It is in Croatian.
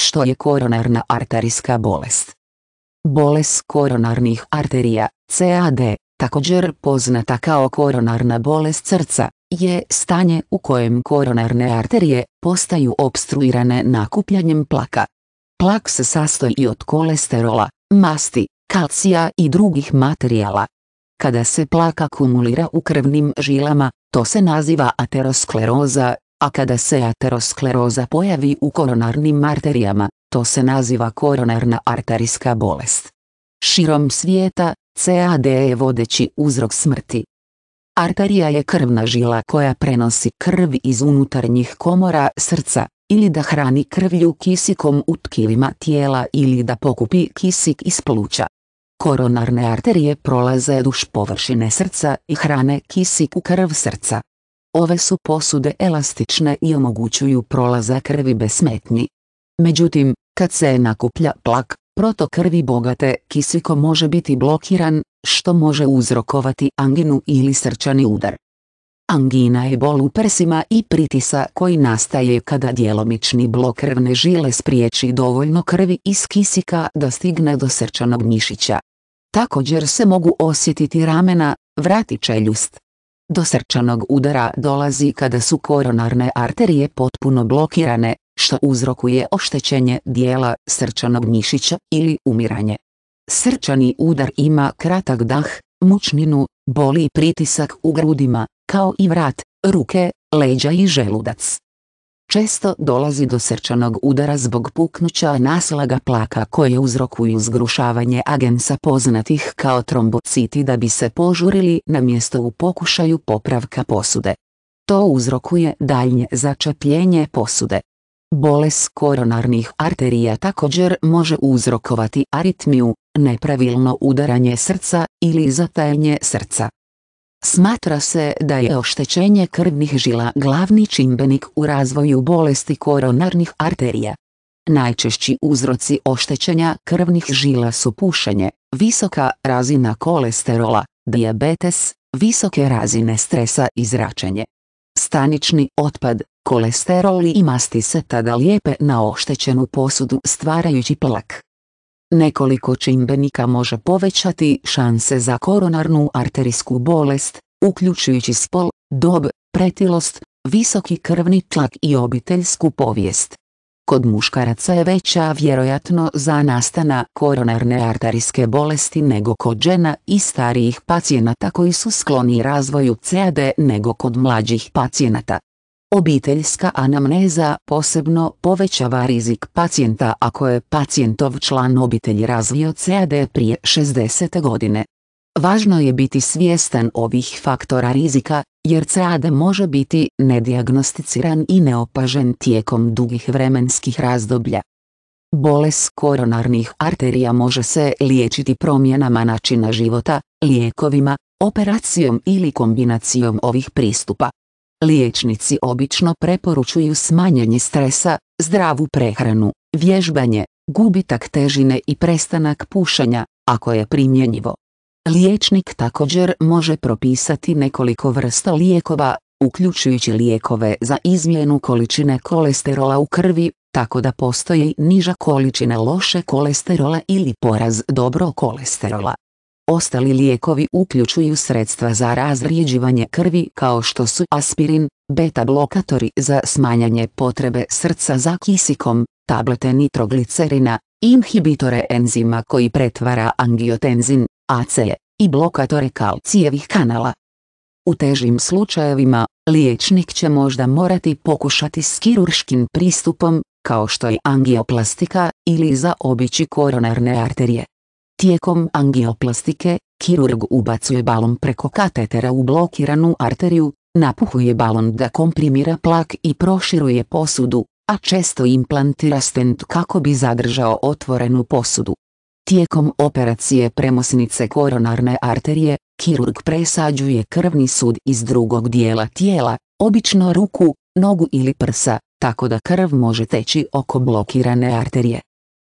što je koronarna arterijska bolest. Bolest koronarnih arterija, CAD, također poznata kao koronarna bolest srca, je stanje u kojem koronarne arterije postaju obstruirane nakupljanjem plaka. Plak se sastoji i od kolesterola, masti, kalcija i drugih materijala. Kada se plak akumulira u krvnim žilama, to se naziva ateroskleroza a kada se ateroskleroza pojavi u koronarnim arterijama, to se naziva koronarna arterijska bolest. Širom svijeta, CAD je vodeći uzrok smrti. Arterija je krvna žila koja prenosi krv iz unutarnjih komora srca, ili da hrani krvlju kisikom u tkivima tijela ili da pokupi kisik iz pluća. Koronarne arterije prolaze duš površine srca i hrane kisik u krv srca, Ove su posude elastične i omogućuju prolaza krvi bez smetnji. Međutim, kad se nakuplja plak, protok krvi bogate kisiko može biti blokiran, što može uzrokovati anginu ili srčani udar. Angina je bol u prsima i pritisa koji nastaje kada djelomični blok krvne žile spriječi dovoljno krvi iz kisika da stigne do srčanog mišića. Također se mogu osjetiti ramena, vrati čeljust, do srčanog udara dolazi kada su koronarne arterije potpuno blokirane, što uzrokuje oštećenje dijela srčanog mišića ili umiranje. Srčani udar ima kratak dah, mučninu, boli pritisak u grudima, kao i vrat, ruke, leđa i želudac. Često dolazi do srčanog udara zbog puknuća naslaga plaka koje uzrokuju zgrušavanje agensa poznatih kao trombociti da bi se požurili na mjesto u pokušaju popravka posude. To uzrokuje daljnje začepljenje posude. Bolest koronarnih arterija također može uzrokovati aritmiju, nepravilno udaranje srca ili zatajanje srca. Smatra se da je oštećenje krvnih žila glavni čimbenik u razvoju bolesti koronarnih arterija. Najčešći uzroci oštećenja krvnih žila su pušenje, visoka razina kolesterola, dijabetes, visoke razine stresa i zračenje. Stanični otpad, kolesterol i masti se tada lijepe na oštećenu posudu stvarajući plak. Nekoliko čimbenika može povećati šanse za koronarnu arterijsku bolest, uključujući spol, dob, pretilost, visoki krvni tlak i obiteljsku povijest. Kod muškaraca je veća vjerojatno za nastana koronarne arterijske bolesti nego kod žena i starijih pacijenata koji su skloni razvoju CAD nego kod mlađih pacijenata. Obiteljska anamneza posebno povećava rizik pacijenta ako je pacijentov član obitelji razvio CAD prije 60. godine. Važno je biti svjestan ovih faktora rizika, jer CAD može biti nedijagnosticiran i neopažen tijekom dugih vremenskih razdoblja. Bolest koronarnih arterija može se liječiti promjenama načina života, lijekovima, operacijom ili kombinacijom ovih pristupa. Liječnici obično preporučuju smanjenje stresa, zdravu prehranu, vježbanje, gubitak težine i prestanak pušenja, ako je primjenjivo. Liječnik također može propisati nekoliko vrsta lijekova, uključujući lijekove za izmjenu količine kolesterola u krvi, tako da postoji niža količina loše kolesterola ili poraz dobro kolesterola. Ostali lijekovi uključuju sredstva za razrijeđivanje krvi kao što su aspirin, beta blokatori za smanjanje potrebe srca za kisikom, tablete nitroglicerina, inhibitore enzima koji pretvara angiotenzin, ACE, i blokatore kalcijevih kanala. U težim slučajevima, liječnik će možda morati pokušati s kirurškim pristupom, kao što je angioplastika, ili za zaobići koronarne arterije. Tijekom angioplastike, kirurg ubacuje balon preko katetera u blokiranu arteriju, napuhuje balon da komprimira plak i proširuje posudu, a često implantira stent kako bi zadržao otvorenu posudu. Tijekom operacije premosnice koronarne arterije, kirurg presađuje krvni sud iz drugog dijela tijela, obično ruku, nogu ili prsa, tako da krv može teći oko blokirane arterije.